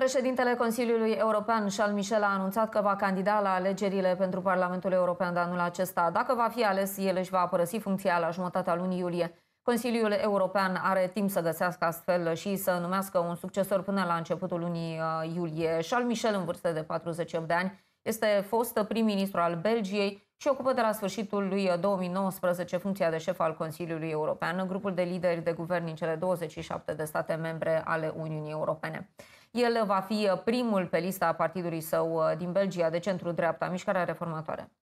Președintele Consiliului European, Charles Michel, a anunțat că va candida la alegerile pentru Parlamentul European de anul acesta. Dacă va fi ales, el își va părăsi funcția la jumătatea lunii iulie. Consiliul European are timp să găsească astfel și să numească un succesor până la începutul lunii uh, iulie. Charles Michel, în vârstă de 48 de ani, este fost prim-ministru al Belgiei și ocupă de la sfârșitul lui 2019 uh, funcția de șef al Consiliului European, grupul de lideri de guvern din cele 27 de state membre ale Uniunii Europene. El va fi uh, primul pe lista partidului său uh, din Belgia de centru-dreapta, Mișcarea Reformatoare.